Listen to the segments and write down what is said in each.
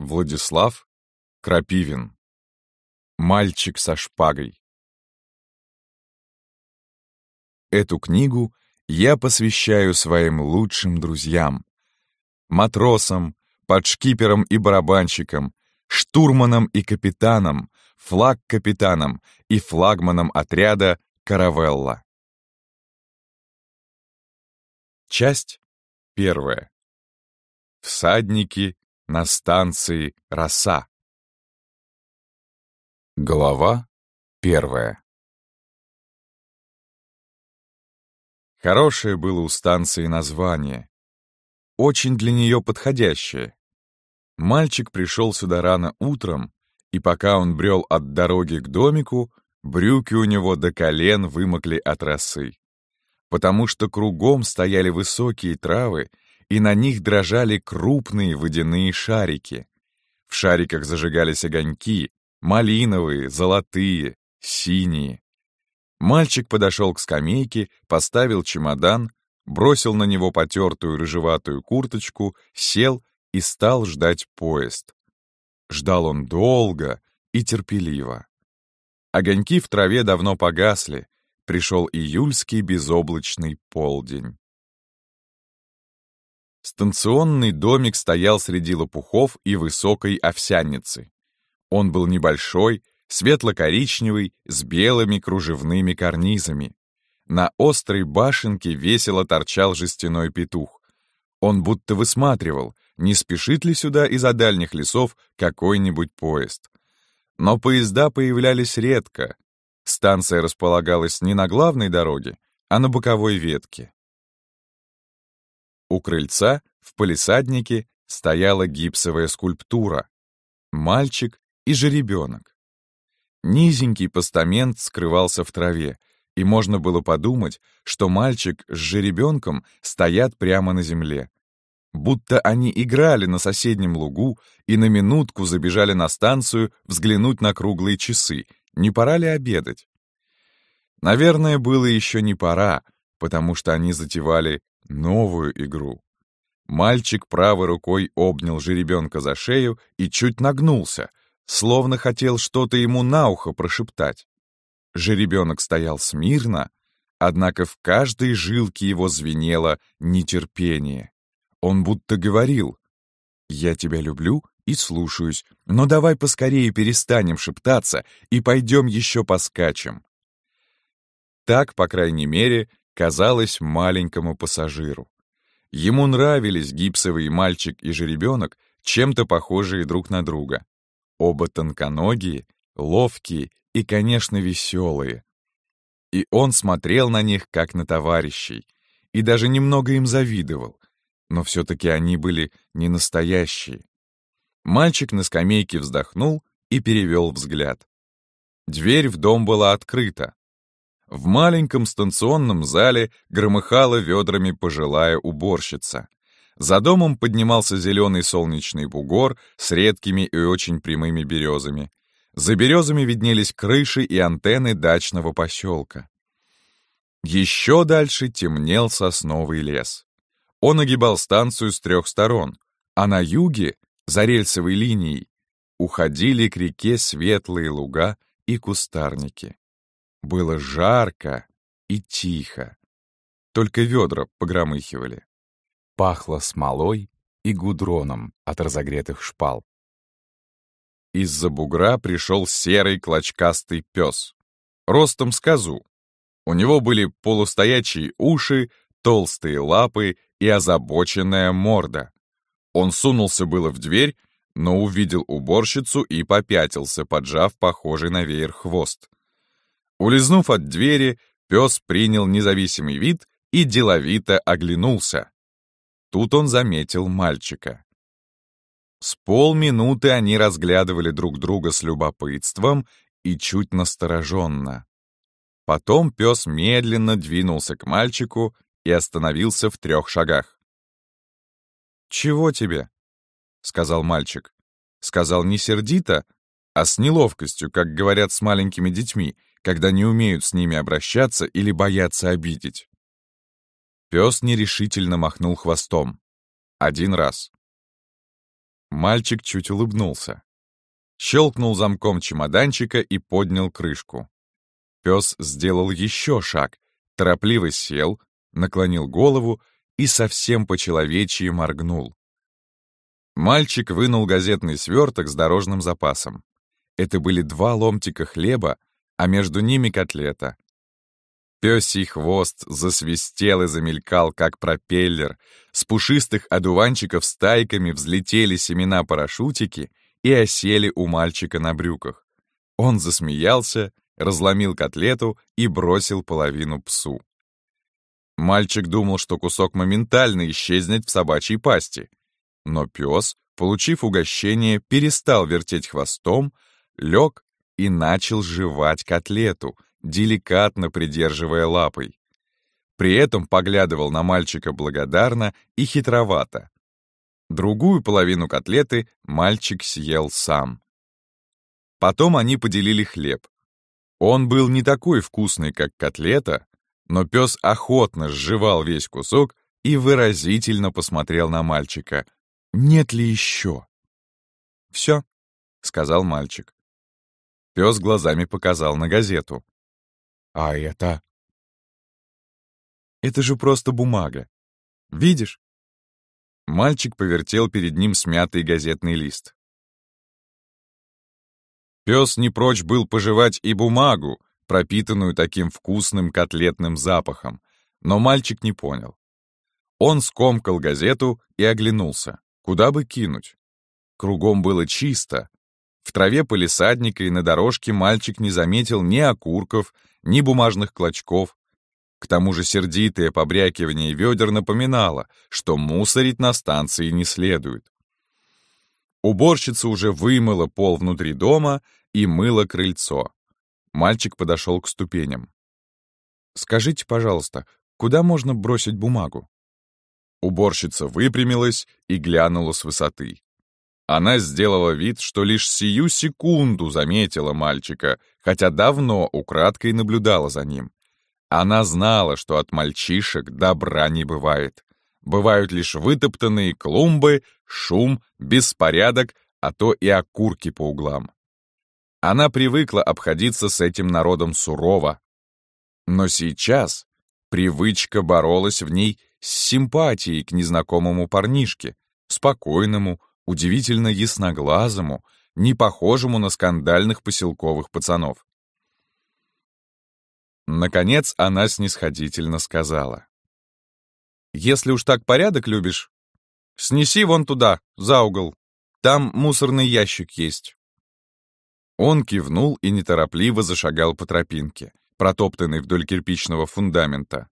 Владислав Крапивин. Мальчик со шпагой. Эту книгу я посвящаю своим лучшим друзьям. Матросам, подшкиперам и барабанщикам, штурманам и капитанам, флаг-капитанам и флагманам отряда «Каравелла». Часть первая. Всадники на станции «Роса». Глава первая Хорошее было у станции название. Очень для нее подходящее. Мальчик пришел сюда рано утром, и пока он брел от дороги к домику, брюки у него до колен вымокли от росы. Потому что кругом стояли высокие травы, и на них дрожали крупные водяные шарики. В шариках зажигались огоньки, малиновые, золотые, синие. Мальчик подошел к скамейке, поставил чемодан, бросил на него потертую рыжеватую курточку, сел и стал ждать поезд. Ждал он долго и терпеливо. Огоньки в траве давно погасли, пришел июльский безоблачный полдень. Станционный домик стоял среди лопухов и высокой овсянницы. Он был небольшой, светло-коричневый, с белыми кружевными карнизами. На острой башенке весело торчал жестяной петух. Он будто высматривал, не спешит ли сюда из-за дальних лесов какой-нибудь поезд. Но поезда появлялись редко. Станция располагалась не на главной дороге, а на боковой ветке. У крыльца, в палисаднике, стояла гипсовая скульптура. Мальчик и жеребенок. Низенький постамент скрывался в траве, и можно было подумать, что мальчик с жеребенком стоят прямо на земле. Будто они играли на соседнем лугу и на минутку забежали на станцию взглянуть на круглые часы, не пора ли обедать. Наверное, было еще не пора, потому что они затевали новую игру. Мальчик правой рукой обнял жеребенка за шею и чуть нагнулся, словно хотел что-то ему на ухо прошептать. Жеребенок стоял смирно, однако в каждой жилке его звенело нетерпение. Он будто говорил «Я тебя люблю и слушаюсь, но давай поскорее перестанем шептаться и пойдем еще поскачем». Так, по крайней мере, казалось маленькому пассажиру. Ему нравились гипсовый мальчик и жеребенок, чем-то похожие друг на друга. Оба тонконогие, ловкие и, конечно, веселые. И он смотрел на них, как на товарищей, и даже немного им завидовал, но все-таки они были не настоящие. Мальчик на скамейке вздохнул и перевел взгляд. Дверь в дом была открыта, в маленьком станционном зале громыхала ведрами пожилая уборщица. За домом поднимался зеленый солнечный бугор с редкими и очень прямыми березами. За березами виднелись крыши и антенны дачного поселка. Еще дальше темнел сосновый лес. Он огибал станцию с трех сторон, а на юге, за рельсовой линией, уходили к реке светлые луга и кустарники. Было жарко и тихо. Только ведра погромыхивали. Пахло смолой и гудроном от разогретых шпал. Из-за бугра пришел серый клочкастый пес. Ростом с козу. У него были полустоячие уши, толстые лапы и озабоченная морда. Он сунулся было в дверь, но увидел уборщицу и попятился, поджав похожий на веер хвост. Улизнув от двери, пес принял независимый вид и деловито оглянулся. Тут он заметил мальчика. С полминуты они разглядывали друг друга с любопытством и чуть настороженно. Потом пес медленно двинулся к мальчику и остановился в трех шагах. «Чего тебе?» — сказал мальчик. Сказал не сердито, а с неловкостью, как говорят с маленькими детьми — когда не умеют с ними обращаться или боятся обидеть. Пес нерешительно махнул хвостом. Один раз. Мальчик чуть улыбнулся. Щелкнул замком чемоданчика и поднял крышку. Пес сделал еще шаг, торопливо сел, наклонил голову и совсем по-человечьи моргнул. Мальчик вынул газетный сверток с дорожным запасом. Это были два ломтика хлеба, а между ними котлета. Пёсий хвост засвистел и замелькал, как пропеллер. С пушистых одуванчиков стайками взлетели семена парашютики и осели у мальчика на брюках. Он засмеялся, разломил котлету и бросил половину псу. Мальчик думал, что кусок моментально исчезнет в собачьей пасти. Но пес, получив угощение, перестал вертеть хвостом, лег и начал жевать котлету, деликатно придерживая лапой. При этом поглядывал на мальчика благодарно и хитровато. Другую половину котлеты мальчик съел сам. Потом они поделили хлеб. Он был не такой вкусный, как котлета, но пес охотно сживал весь кусок и выразительно посмотрел на мальчика. «Нет ли еще?» «Все», — сказал мальчик. Пес глазами показал на газету. «А это?» «Это же просто бумага. Видишь?» Мальчик повертел перед ним смятый газетный лист. Пес не прочь был пожевать и бумагу, пропитанную таким вкусным котлетным запахом, но мальчик не понял. Он скомкал газету и оглянулся, куда бы кинуть. Кругом было чисто, в траве полисадника и на дорожке мальчик не заметил ни окурков, ни бумажных клочков. К тому же сердитое побрякивание ведер напоминало, что мусорить на станции не следует. Уборщица уже вымыла пол внутри дома и мыла крыльцо. Мальчик подошел к ступеням. «Скажите, пожалуйста, куда можно бросить бумагу?» Уборщица выпрямилась и глянула с высоты. Она сделала вид, что лишь сию секунду заметила мальчика, хотя давно украдкой наблюдала за ним. Она знала, что от мальчишек добра не бывает. Бывают лишь вытоптанные клумбы, шум, беспорядок, а то и окурки по углам. Она привыкла обходиться с этим народом сурово. Но сейчас привычка боролась в ней с симпатией к незнакомому парнишке, спокойному, удивительно ясноглазому, не похожему на скандальных поселковых пацанов. Наконец она снисходительно сказала. «Если уж так порядок любишь, снеси вон туда, за угол. Там мусорный ящик есть». Он кивнул и неторопливо зашагал по тропинке, протоптанной вдоль кирпичного фундамента.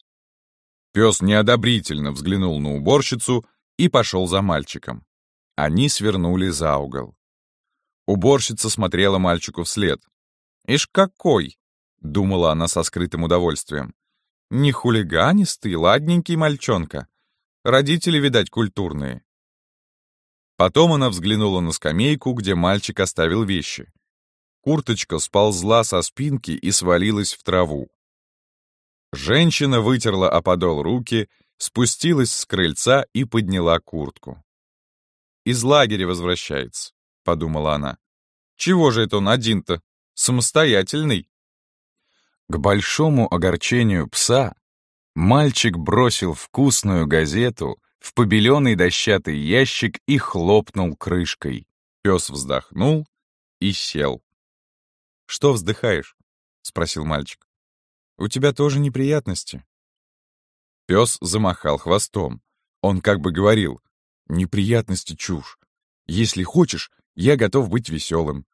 Пес неодобрительно взглянул на уборщицу и пошел за мальчиком. Они свернули за угол. Уборщица смотрела мальчику вслед. «Ишь какой!» — думала она со скрытым удовольствием. «Не хулиганистый, ладненький мальчонка. Родители, видать, культурные». Потом она взглянула на скамейку, где мальчик оставил вещи. Курточка сползла со спинки и свалилась в траву. Женщина вытерла о подол руки, спустилась с крыльца и подняла куртку из лагеря возвращается», — подумала она. «Чего же это он один-то? Самостоятельный». К большому огорчению пса мальчик бросил вкусную газету в побеленный дощатый ящик и хлопнул крышкой. Пес вздохнул и сел. «Что вздыхаешь?» — спросил мальчик. «У тебя тоже неприятности?» Пес замахал хвостом. Он как бы говорил, Неприятности чушь. Если хочешь, я готов быть веселым.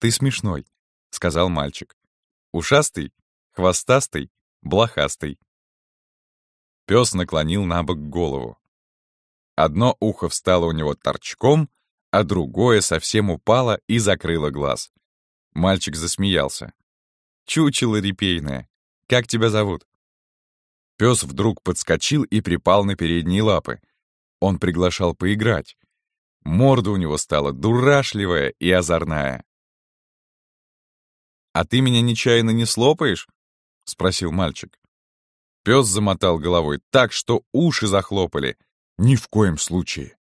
«Ты смешной», — сказал мальчик. «Ушастый, хвостастый, блохастый». Пес наклонил на бок голову. Одно ухо встало у него торчком, а другое совсем упало и закрыло глаз. Мальчик засмеялся. «Чучело репейное! Как тебя зовут?» Пес вдруг подскочил и припал на передние лапы, он приглашал поиграть. Морда у него стала дурашливая и озорная. «А ты меня нечаянно не слопаешь?» — спросил мальчик. Пес замотал головой так, что уши захлопали. «Ни в коем случае!»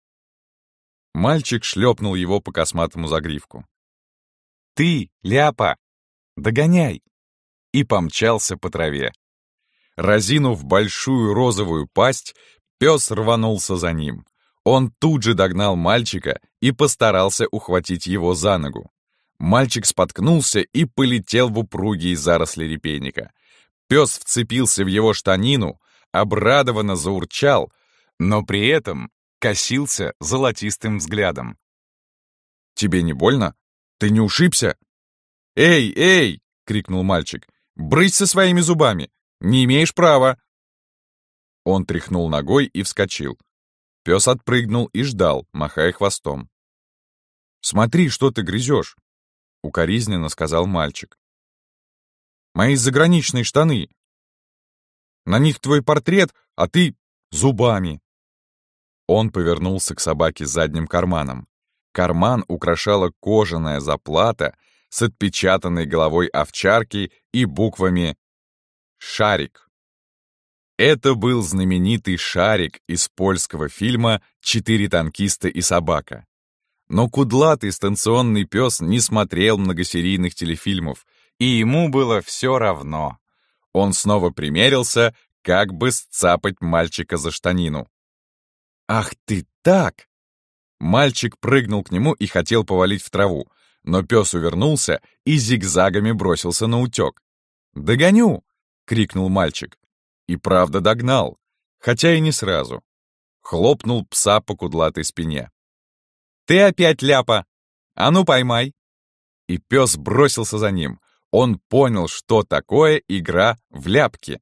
Мальчик шлепнул его по косматому загривку. «Ты, ляпа! Догоняй!» И помчался по траве. Разинув большую розовую пасть, Пес рванулся за ним. Он тут же догнал мальчика и постарался ухватить его за ногу. Мальчик споткнулся и полетел в упругие заросли репейника. Пес вцепился в его штанину, обрадованно заурчал, но при этом косился золотистым взглядом. «Тебе не больно? Ты не ушибся?» «Эй, эй!» — крикнул мальчик. «Брысь со своими зубами! Не имеешь права!» Он тряхнул ногой и вскочил. Пес отпрыгнул и ждал, махая хвостом. «Смотри, что ты грызешь!» — укоризненно сказал мальчик. «Мои заграничные штаны! На них твой портрет, а ты зубами!» Он повернулся к собаке задним карманом. Карман украшала кожаная заплата с отпечатанной головой овчарки и буквами «Шарик». Это был знаменитый шарик из польского фильма «Четыре танкиста и собака». Но кудлатый станционный пес не смотрел многосерийных телефильмов, и ему было все равно. Он снова примерился, как бы сцапать мальчика за штанину. «Ах ты так!» Мальчик прыгнул к нему и хотел повалить в траву, но пес увернулся и зигзагами бросился на утек. «Догоню!» — крикнул мальчик. И правда догнал, хотя и не сразу. Хлопнул пса по кудлатой спине. «Ты опять ляпа! А ну поймай!» И пес бросился за ним. Он понял, что такое игра в ляпки.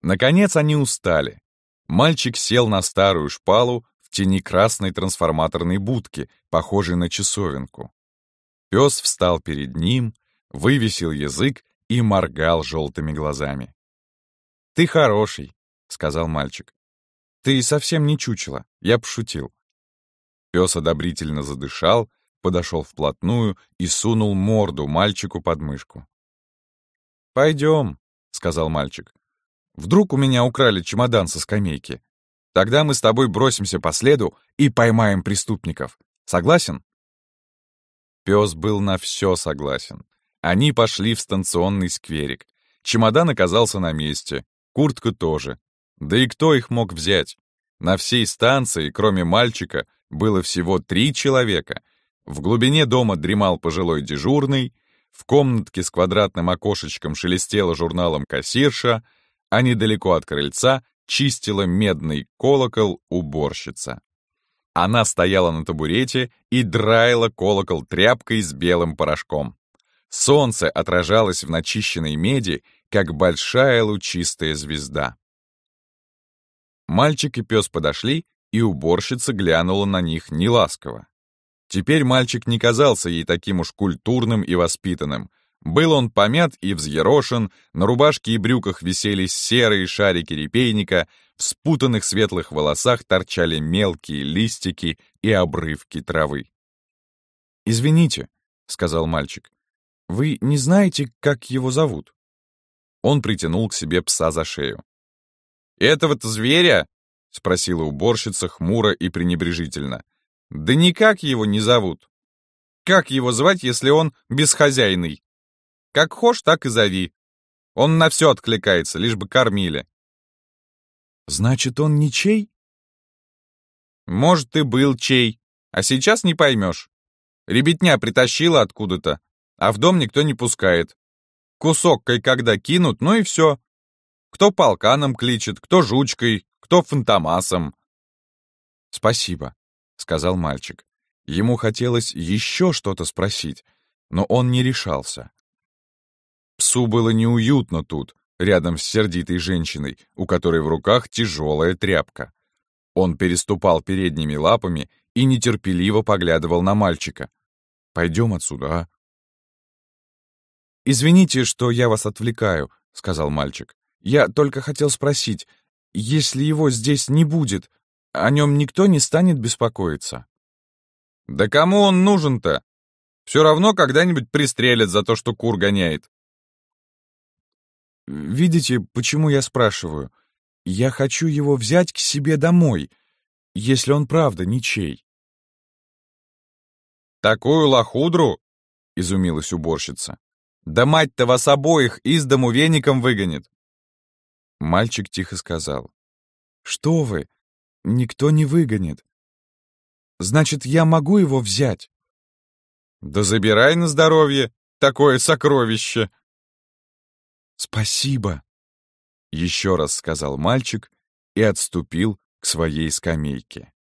Наконец они устали. Мальчик сел на старую шпалу в тени красной трансформаторной будки, похожей на часовенку. Пес встал перед ним, вывесил язык и моргал желтыми глазами. «Ты хороший», — сказал мальчик. «Ты совсем не чучело, я пошутил». Пес одобрительно задышал, подошел вплотную и сунул морду мальчику под мышку. «Пойдем», — сказал мальчик. «Вдруг у меня украли чемодан со скамейки? Тогда мы с тобой бросимся по следу и поймаем преступников. Согласен?» Пес был на все согласен. Они пошли в станционный скверик. Чемодан оказался на месте. Куртка тоже. Да и кто их мог взять? На всей станции, кроме мальчика, было всего три человека. В глубине дома дремал пожилой дежурный, в комнатке с квадратным окошечком шелестела журналом кассирша, а недалеко от крыльца чистила медный колокол уборщица. Она стояла на табурете и драила колокол тряпкой с белым порошком. Солнце отражалось в начищенной меди как большая лучистая звезда. Мальчик и пес подошли, и уборщица глянула на них неласково. Теперь мальчик не казался ей таким уж культурным и воспитанным. Был он помят и взъерошен, на рубашке и брюках висели серые шарики репейника, в спутанных светлых волосах торчали мелкие листики и обрывки травы. «Извините», — сказал мальчик, — «вы не знаете, как его зовут?» Он притянул к себе пса за шею. «Этого-то зверя?» — спросила уборщица хмуро и пренебрежительно. «Да никак его не зовут. Как его звать, если он бесхозяйный? Как хошь, так и зови. Он на все откликается, лишь бы кормили». «Значит, он не чей? «Может, и был чей, а сейчас не поймешь. Ребятня притащила откуда-то, а в дом никто не пускает. Кусоккой когда кинут, ну и все. Кто полканом кличет, кто жучкой, кто фантомасом. «Спасибо», — сказал мальчик. Ему хотелось еще что-то спросить, но он не решался. Псу было неуютно тут, рядом с сердитой женщиной, у которой в руках тяжелая тряпка. Он переступал передними лапами и нетерпеливо поглядывал на мальчика. «Пойдем отсюда, а? «Извините, что я вас отвлекаю», — сказал мальчик. «Я только хотел спросить, если его здесь не будет, о нем никто не станет беспокоиться?» «Да кому он нужен-то? Все равно когда-нибудь пристрелят за то, что кур гоняет». «Видите, почему я спрашиваю? Я хочу его взять к себе домой, если он правда ничей». «Такую лохудру?» — изумилась уборщица. Да мать-то вас обоих из дому веником выгонит!» Мальчик тихо сказал. «Что вы? Никто не выгонит. Значит, я могу его взять?» «Да забирай на здоровье такое сокровище!» «Спасибо!» — еще раз сказал мальчик и отступил к своей скамейке.